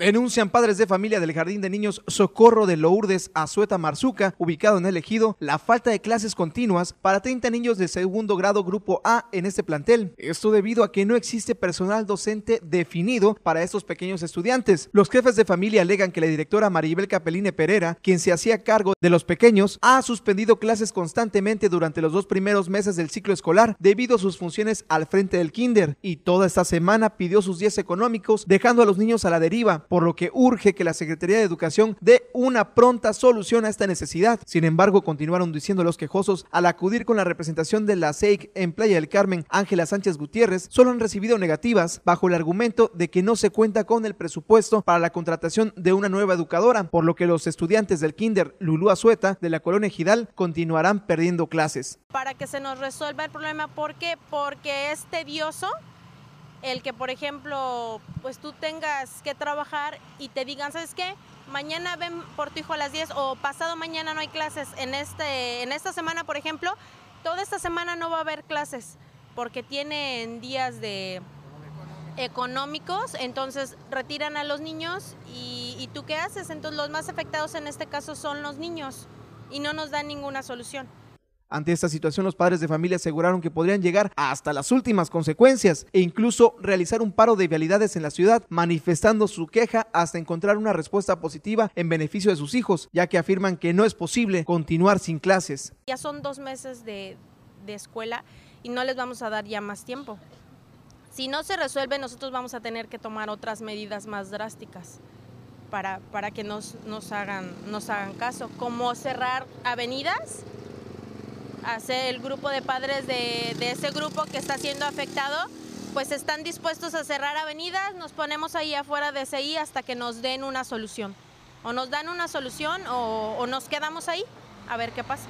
Denuncian padres de familia del Jardín de Niños Socorro de Lourdes Azueta Marzuca, ubicado en el ejido, la falta de clases continuas para 30 niños de segundo grado grupo A en este plantel. Esto debido a que no existe personal docente definido para estos pequeños estudiantes. Los jefes de familia alegan que la directora Maribel Capeline Pereira, quien se hacía cargo de los pequeños, ha suspendido clases constantemente durante los dos primeros meses del ciclo escolar debido a sus funciones al frente del kinder y toda esta semana pidió sus días económicos dejando a los niños a la deriva por lo que urge que la Secretaría de Educación dé una pronta solución a esta necesidad. Sin embargo, continuaron diciendo los quejosos, al acudir con la representación de la SEIC en Playa del Carmen, Ángela Sánchez Gutiérrez, solo han recibido negativas bajo el argumento de que no se cuenta con el presupuesto para la contratación de una nueva educadora, por lo que los estudiantes del kinder Lulú Azueta de la colonia Gidal continuarán perdiendo clases. Para que se nos resuelva el problema, ¿por qué? Porque es tedioso el que, por ejemplo, pues tú tengas que trabajar y te digan, ¿sabes qué? Mañana ven por tu hijo a las 10 o pasado mañana no hay clases. En, este, en esta semana, por ejemplo, toda esta semana no va a haber clases porque tienen días de económicos, entonces retiran a los niños y, y tú qué haces? Entonces los más afectados en este caso son los niños y no nos dan ninguna solución. Ante esta situación, los padres de familia aseguraron que podrían llegar hasta las últimas consecuencias e incluso realizar un paro de vialidades en la ciudad, manifestando su queja hasta encontrar una respuesta positiva en beneficio de sus hijos, ya que afirman que no es posible continuar sin clases. Ya son dos meses de, escuela y no les vamos a dar ya más tiempo. Si no se resuelve, nosotros vamos a tener que tomar otras medidas más drásticas. Para, para que nos, hagan, nos hagan caso, como cerrar avenidas hacer el grupo de padres de, ese grupo que está siendo afectado, pues están dispuestos a cerrar avenidas, nos ponemos ahí afuera de CI hasta que nos den una solución. O nos dan una solución o nos quedamos ahí a ver qué pasa.